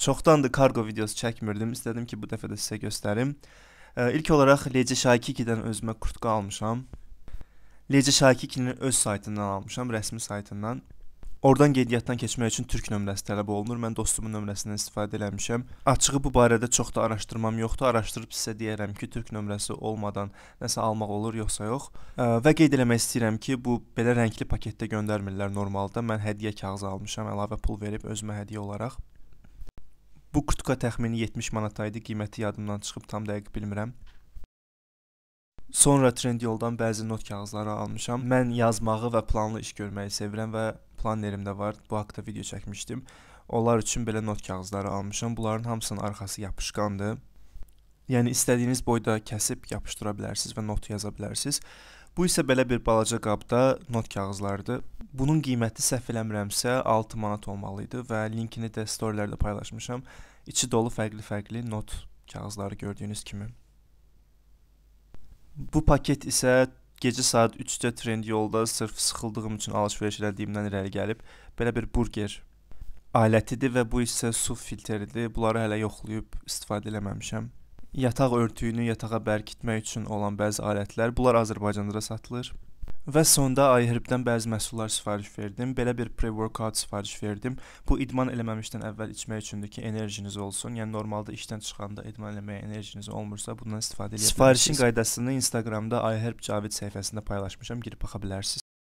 Çoxdandır kargo videosu çəkmirdim. İstədim ki, bu dəfə də sizə göstərim. E, ilk olaraq Leci Şakikidən özümə kurtka almışam. Leci Şakikinin öz saytından almışam, rəsmi saytından. Oradan qeydiyyatdan keçmək üçün türk nömrəsi tələb olunur. Mən dostumun nömrəsindən istifadə eləmişəm. Açığı bu barədə çox da araşdırmam yoxdur. Araşdırıb sizə deyərəm ki, türk nömrəsi olmadan nəsə almaq olur yoxsa yox. Və qeyd eləmək istəyirəm ki, bu belə rəngli paketdə göndərmirlər normalda. Mən hədiyyə kağızı almışam, əlavə pul verib özümə hədiyyə olaraq. Bu kutka təxmini 70 manat idi, qiyməti yadımdan çıxıb tam dəqiq bilmirəm. Sonra Trendyol-dan bəzi not kağızları almışam. Mən yazmağı və planlı iş görməyi sevirəm və planerimdə var. Bu haqqda video çəkmişdim. Onlar üçün belə not kağızları almışam. Bunların hamısının arxası yapışqandır. Yəni istədiyiniz boyda kəsib yapışdıra bilərsiniz və not yaza bilərsiniz. Bu isə belə bir balaca qabda not kağızlarıdır. Bunun qiyməti səhv eləmirəmsə 6 manat olmalı idi və linkini də storylərdə paylaşmışam. İçi dolu fərqli-fərqli not kağızları gördüyünüz kimi. Bu paket isə gecə saat 3-də trend yolda sırf sıxıldığım üçün alış-veriş elədiyimdən irəli gəlib belə bir burger alətidir və bu isə su filtridir. Bunları hələ yoxlayıb istifadə eləməmişəm. Yataq örtüyünü yatağa bərkitmək üçün olan bəzi alətlər, bunlar Azərbaycanda da satılır və sonda iHerb-dən bəzi məhsullar sifariş verdim. Belə bir pre-workout sifariş verdim. Bu idman eləməmişdən əvvəl içmək üçündür ki, enerjiniz olsun. Yəni normalda işdən çıxanda idman eləməyə enerjiniz olmursa, bundan istifadə edə bilərsiniz. Sifarişin qaydasını Instagramda iHerb Cavid səhifəsində paylaşmışam. Girib baxa bilərsiniz.